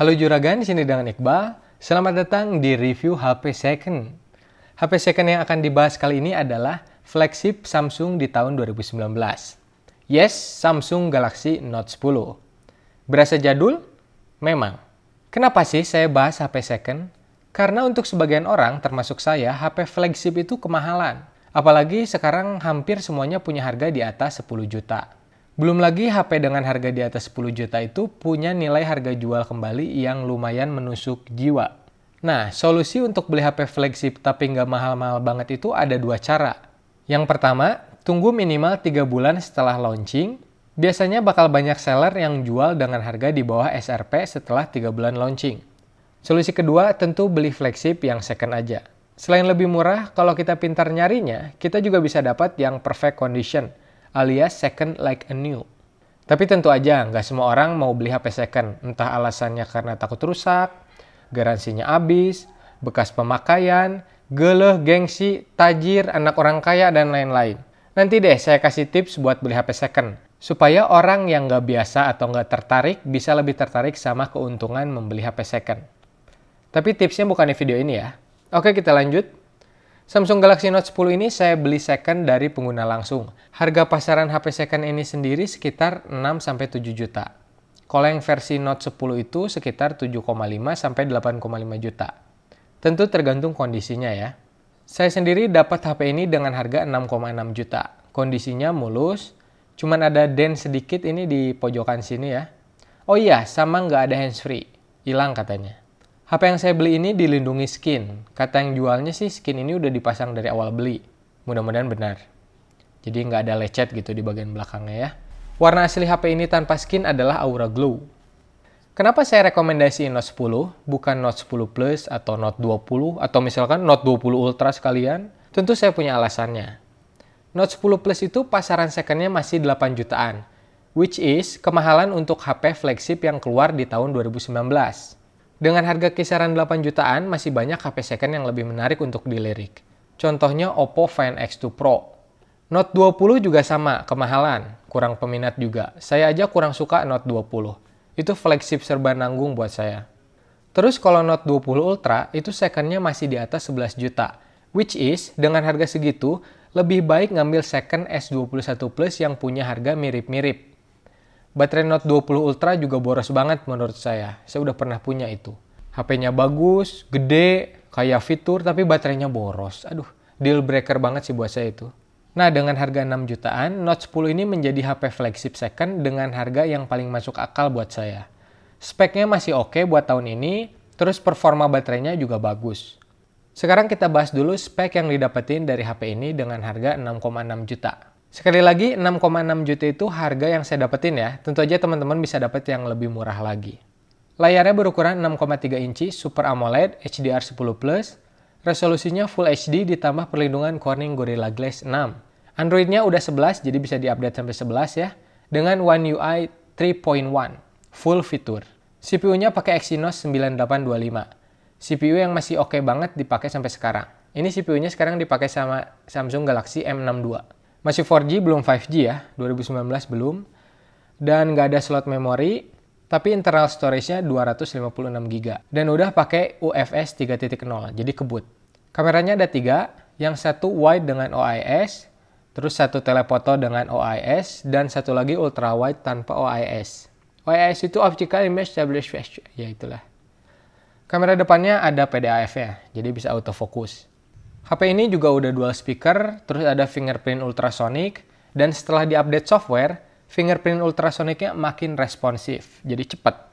Halo Juragan, di sini dengan Iqbal. Selamat datang di review HP second. HP second yang akan dibahas kali ini adalah flagship Samsung di tahun 2019. Yes, Samsung Galaxy Note 10. Berasa jadul? Memang. Kenapa sih saya bahas HP second? Karena untuk sebagian orang, termasuk saya, HP flagship itu kemahalan. Apalagi sekarang hampir semuanya punya harga di atas 10 juta. Belum lagi HP dengan harga di atas 10 juta itu punya nilai harga jual kembali yang lumayan menusuk jiwa. Nah, solusi untuk beli HP flagship tapi nggak mahal-mahal banget itu ada dua cara. Yang pertama, tunggu minimal 3 bulan setelah launching. Biasanya bakal banyak seller yang jual dengan harga di bawah SRP setelah 3 bulan launching. Solusi kedua, tentu beli flagship yang second aja. Selain lebih murah, kalau kita pintar nyarinya, kita juga bisa dapat yang perfect condition – alias second like a new. Tapi tentu aja nggak semua orang mau beli HP second, entah alasannya karena takut rusak, garansinya habis, bekas pemakaian, geleh, gengsi, tajir, anak orang kaya, dan lain-lain. Nanti deh saya kasih tips buat beli HP second, supaya orang yang nggak biasa atau nggak tertarik bisa lebih tertarik sama keuntungan membeli HP second. Tapi tipsnya bukan di video ini ya. Oke kita lanjut. Samsung Galaxy Note 10 ini saya beli second dari pengguna langsung. Harga pasaran HP second ini sendiri sekitar 6-7 juta. Kalau yang versi Note 10 itu sekitar 7,5-8,5 juta. Tentu tergantung kondisinya ya. Saya sendiri dapat HP ini dengan harga 6,6 juta. Kondisinya mulus, cuman ada dent sedikit ini di pojokan sini ya. Oh iya, sama nggak ada handsfree. Hilang katanya. HP yang saya beli ini dilindungi skin. Kata yang jualnya sih skin ini udah dipasang dari awal beli. Mudah-mudahan benar. Jadi nggak ada lecet gitu di bagian belakangnya ya. Warna asli HP ini tanpa skin adalah Aura Glow. Kenapa saya rekomendasiin Note 10, bukan Note 10 Plus atau Note 20 atau misalkan Note 20 Ultra sekalian? Tentu saya punya alasannya. Note 10 Plus itu pasaran secondnya masih 8 jutaan, which is kemahalan untuk HP flagship yang keluar di tahun 2019. Dengan harga kisaran 8 jutaan, masih banyak HP second yang lebih menarik untuk dilirik. Contohnya Oppo Find X2 Pro. Note 20 juga sama, kemahalan, kurang peminat juga. Saya aja kurang suka Note 20. Itu flagship serba nanggung buat saya. Terus kalau Note 20 Ultra, itu secondnya masih di atas 11 juta. Which is, dengan harga segitu, lebih baik ngambil second S21 Plus yang punya harga mirip-mirip. Baterai Note 20 Ultra juga boros banget menurut saya. Saya udah pernah punya itu. HP-nya bagus, gede, kayak fitur, tapi baterainya boros. Aduh, deal breaker banget sih buat saya itu. Nah, dengan harga 6 jutaan, Note 10 ini menjadi HP flagship second dengan harga yang paling masuk akal buat saya. Speknya masih oke okay buat tahun ini, terus performa baterainya juga bagus. Sekarang kita bahas dulu spek yang didapetin dari HP ini dengan harga 6,6 juta. Sekali lagi, 6,6 juta itu harga yang saya dapetin ya. Tentu aja teman-teman bisa dapat yang lebih murah lagi. Layarnya berukuran 6,3 inci, Super AMOLED, HDR10+, resolusinya Full HD ditambah perlindungan Corning Gorilla Glass 6. Androidnya udah 11, jadi bisa diupdate sampai 11 ya, dengan One UI 3.1, full fitur. CPU-nya pakai Exynos 9825. CPU yang masih oke okay banget dipakai sampai sekarang. Ini CPU-nya sekarang dipakai sama Samsung Galaxy M62. Masih 4G, belum 5G ya. 2019 belum. Dan nggak ada slot memori, tapi internal storage-nya 256 GB. Dan udah pakai UFS 3.0, jadi kebut. Kameranya ada tiga, yang satu wide dengan OIS, terus satu telephoto dengan OIS, dan satu lagi ultra wide tanpa OIS. OIS itu optical image stabilization, ya itulah. Kamera depannya ada PDAF-nya, jadi bisa autofocus. HP ini juga udah dual speaker, terus ada fingerprint ultrasonic, dan setelah diupdate software, fingerprint ultrasonicnya makin responsif, jadi cepat.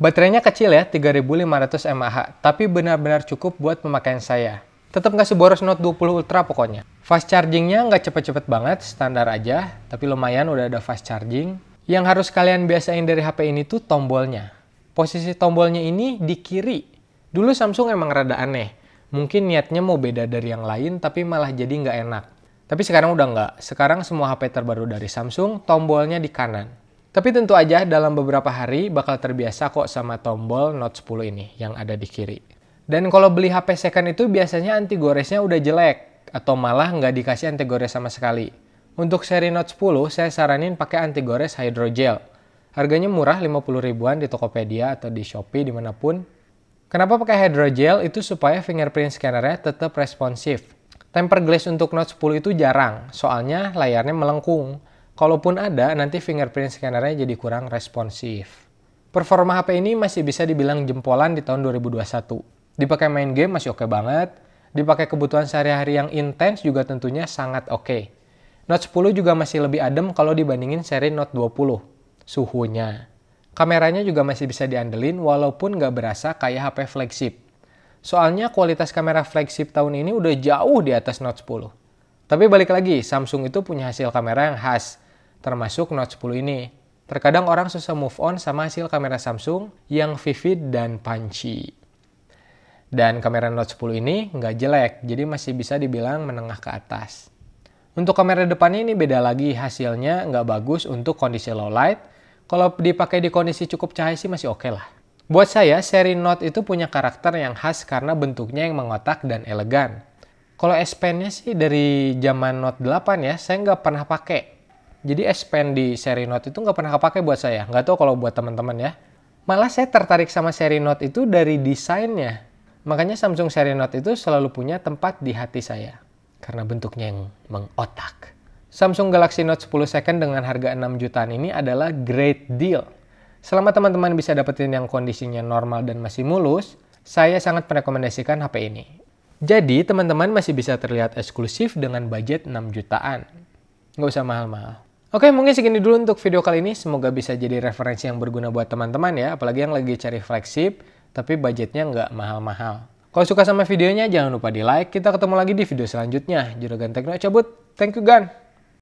Baterainya kecil ya, 3500 mAh, tapi benar-benar cukup buat pemakaian saya. Tetap nggak seboros Note 20 Ultra pokoknya. Fast chargingnya nggak cepet-cepet banget, standar aja, tapi lumayan udah ada fast charging. Yang harus kalian biasain dari HP ini tuh tombolnya. Posisi tombolnya ini di kiri. Dulu Samsung emang rada aneh mungkin niatnya mau beda dari yang lain tapi malah jadi nggak enak. Tapi sekarang udah nggak. Sekarang semua HP terbaru dari Samsung tombolnya di kanan. Tapi tentu aja dalam beberapa hari bakal terbiasa kok sama tombol Note 10 ini yang ada di kiri. Dan kalau beli HP second itu biasanya anti goresnya udah jelek atau malah nggak dikasih anti gores sama sekali. Untuk seri Note 10 saya saranin pakai anti gores hydrogel. Harganya murah 50 ribuan di Tokopedia atau di Shopee dimanapun Kenapa pakai hydrogel? Itu supaya fingerprint scannernya tetap responsif. Temper glass untuk Note 10 itu jarang, soalnya layarnya melengkung. Kalaupun ada, nanti fingerprint scannernya jadi kurang responsif. Performa HP ini masih bisa dibilang jempolan di tahun 2021. Dipakai main game masih oke okay banget, dipakai kebutuhan sehari-hari yang intens juga tentunya sangat oke. Okay. Note 10 juga masih lebih adem kalau dibandingin seri Note 20. Suhunya. Kameranya juga masih bisa diandelin walaupun nggak berasa kayak HP flagship. Soalnya kualitas kamera flagship tahun ini udah jauh di atas Note 10. Tapi balik lagi, Samsung itu punya hasil kamera yang khas, termasuk Note 10 ini. Terkadang orang susah move on sama hasil kamera Samsung yang vivid dan punchy. Dan kamera Note 10 ini nggak jelek, jadi masih bisa dibilang menengah ke atas. Untuk kamera depannya ini beda lagi, hasilnya nggak bagus untuk kondisi low light, kalau dipakai di kondisi cukup cahaya sih masih oke okay lah. Buat saya, seri Note itu punya karakter yang khas karena bentuknya yang mengotak dan elegan. Kalau S Pen-nya sih dari zaman Note 8 ya, saya nggak pernah pakai. Jadi S Pen di seri Note itu nggak pernah kepake buat saya. Nggak tahu kalau buat teman-teman ya. Malah saya tertarik sama seri Note itu dari desainnya. Makanya Samsung seri Note itu selalu punya tempat di hati saya. Karena bentuknya yang mengotak. Samsung Galaxy Note 10 second dengan harga 6 jutaan ini adalah great deal. Selama teman-teman bisa dapetin yang kondisinya normal dan masih mulus, saya sangat merekomendasikan HP ini. Jadi, teman-teman masih bisa terlihat eksklusif dengan budget 6 jutaan. Nggak usah mahal-mahal. Oke, mungkin segini dulu untuk video kali ini. Semoga bisa jadi referensi yang berguna buat teman-teman ya, apalagi yang lagi cari flagship, tapi budgetnya nggak mahal-mahal. Kalau suka sama videonya, jangan lupa di like. Kita ketemu lagi di video selanjutnya. Juragan Tekno cabut. Thank you, Gan.